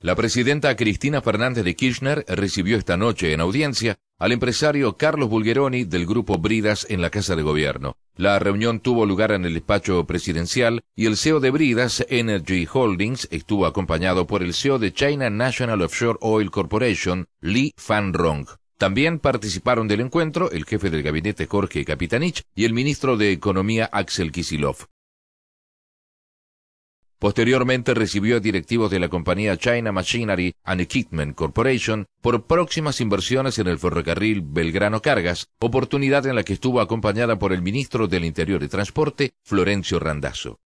La presidenta Cristina Fernández de Kirchner recibió esta noche en audiencia al empresario Carlos Bulgeroni del grupo Bridas en la Casa de Gobierno. La reunión tuvo lugar en el despacho presidencial y el CEO de Bridas Energy Holdings estuvo acompañado por el CEO de China National Offshore Oil Corporation, Lee Fan Rong. También participaron del encuentro el jefe del gabinete Jorge Capitanich y el ministro de Economía Axel Kisilov. Posteriormente recibió directivos de la compañía China Machinery and Equipment Corporation por próximas inversiones en el ferrocarril Belgrano Cargas, oportunidad en la que estuvo acompañada por el ministro del Interior y Transporte, Florencio Randazzo.